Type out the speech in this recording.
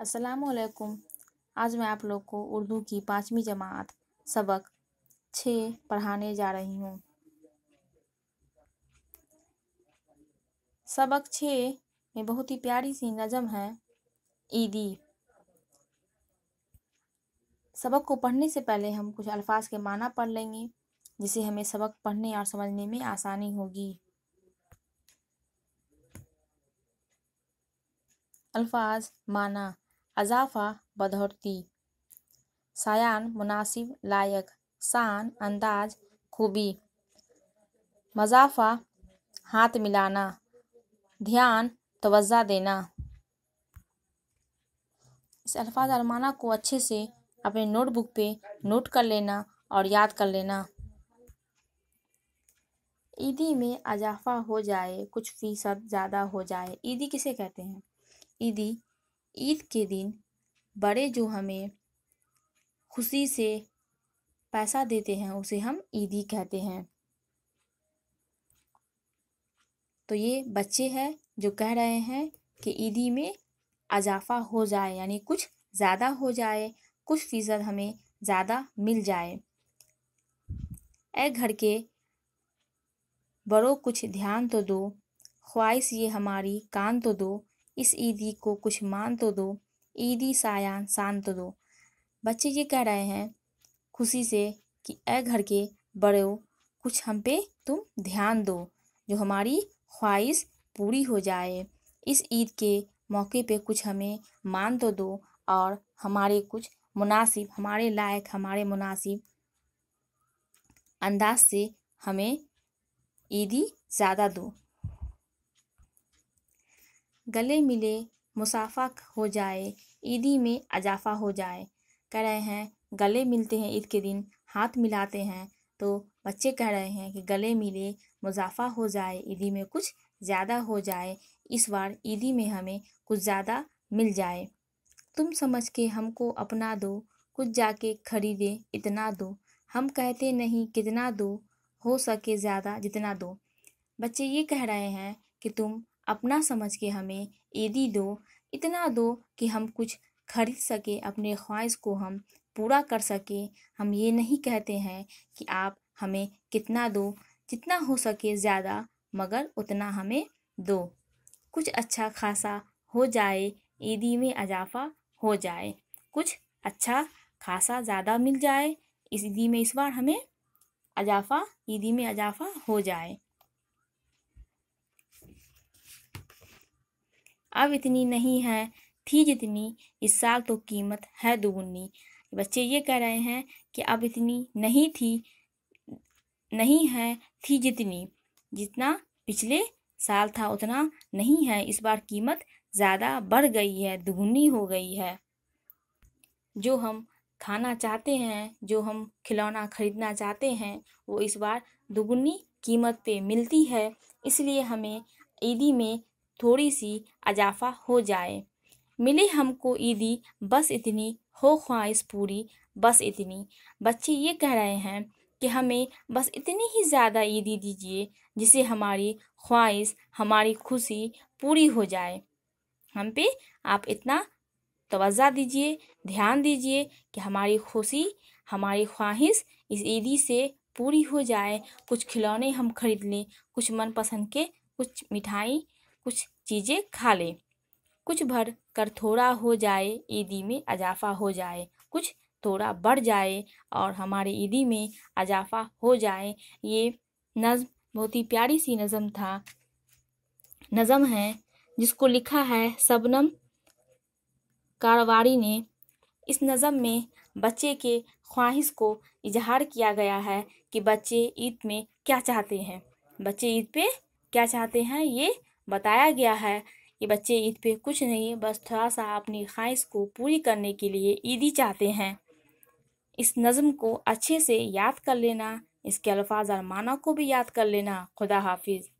अस्सलाम आज मैं आप लोग को उर्दू की पाँचवीं जमात सबक छः पढ़ाने जा रही हूँ सबक छः में बहुत ही प्यारी सी नज़म है ईदी सबक को पढ़ने से पहले हम कुछ अल्फाज के माना पढ़ लेंगे जिसे हमें सबक पढ़ने और समझने में आसानी होगी अल्फाज माना अजाफा बदहौती सायान मुनासिब लायक शान अंदाज खूबी मजाफा हाथ मिलाना ध्यान तवज्जा देना इस अल्फाज अरमाना को अच्छे से अपने नोटबुक पे नोट कर लेना और याद कर लेना ईदी में अजाफा हो जाए कुछ फीसद ज़्यादा हो जाए ईदी किसे कहते हैं ईदी ईद के दिन बड़े जो हमें खुशी से पैसा देते हैं उसे हम ईदी कहते हैं तो ये बच्चे हैं जो कह रहे हैं कि ईदी में अजाफा हो जाए यानी कुछ ज़्यादा हो जाए कुछ फ़ीसद हमें ज़्यादा मिल जाए ऐ घर के बड़ों कुछ ध्यान तो दो ख्वाहिश ये हमारी कान तो दो इस ईदी को कुछ मान तो दो ईदी सायान शान तो दो बच्चे ये कह रहे हैं खुशी से कि ए घर के हो कुछ हम पे तुम ध्यान दो जो हमारी ख्वाहिश पूरी हो जाए इस ईद के मौके पे कुछ हमें मान तो दो और हमारे कुछ मुनासिब हमारे लायक हमारे मुनासिब अंदाज से हमें ईदी ज़्यादा दो गले मिले मुसाफा हो जाए ईदी में अजाफा हो जाए कह रहे हैं गले मिलते हैं ईद के दिन हाथ मिलाते हैं तो बच्चे कह रहे हैं कि गले मिले मुजाफा हो जाए ईदी में कुछ ज़्यादा हो जाए इस बार ईदी में हमें कुछ ज़्यादा मिल जाए तुम समझ के हमको अपना दो कुछ जाके खरीदे इतना दो हम कहते नहीं कितना दो हो सके ज़्यादा जितना दो बच्चे ये कह रहे हैं कि तुम अपना समझ के हमें यदि दो इतना दो कि हम कुछ खरीद सके अपने ख्वाहिश को हम पूरा कर सके हम ये नहीं कहते हैं कि आप हमें कितना दो जितना हो सके ज़्यादा मगर उतना हमें दो कुछ अच्छा खासा हो जाए ईदी में इजाफा हो जाए कुछ अच्छा खासा ज़्यादा मिल जाए इस ईदी में इस बार हमें इजाफा ईदी में इजाफा हो जाए अब इतनी नहीं है थी जितनी इस साल तो कीमत है दोगुनी बच्चे ये कह रहे हैं कि अब इतनी नहीं थी नहीं है थी जितनी जितना पिछले साल था उतना नहीं है इस बार कीमत ज़्यादा बढ़ गई है दुगुनी हो गई है जो हम खाना चाहते हैं जो हम खिलौना खरीदना चाहते हैं वो इस बार दोगुनी कीमत पे मिलती है इसलिए हमें ईदी में थोड़ी सी अजाफा हो जाए मिले हमको ईदी बस इतनी हो ख्वाहिश पूरी बस इतनी बच्चे ये कह रहे हैं कि हमें बस इतनी ही ज़्यादा ईदी दीजिए जिसे हमारी ख्वाहिश हमारी खुशी पूरी हो जाए हम पे आप इतना तोजा दीजिए ध्यान दीजिए कि हमारी खुशी हमारी ख्वाहिश इस ईदी से पूरी हो जाए कुछ खिलौने हम खरीद लें कुछ मनपसंद के कुछ मिठाई कुछ चीज़ें खा लें कुछ भर कर थोड़ा हो जाए ईदी में अजाफा हो जाए कुछ थोड़ा बढ़ जाए और हमारे ईदी में अजाफा हो जाए ये नज़म बहुत ही प्यारी सी नज़म था नज़म है जिसको लिखा है सबनम कारवारी ने इस नज़म में बच्चे के ख्वाहिश को इजहार किया गया है कि बच्चे ईद में क्या चाहते हैं बच्चे ईद पे क्या चाहते हैं ये बताया गया है कि बच्चे ईद पे कुछ नहीं बस थोड़ा सा अपनी ख्वाहिश को पूरी करने के लिए ईदी चाहते हैं इस नज़म को अच्छे से याद कर लेना इसके अल्फाज और माना को भी याद कर लेना खुदा हाफिज़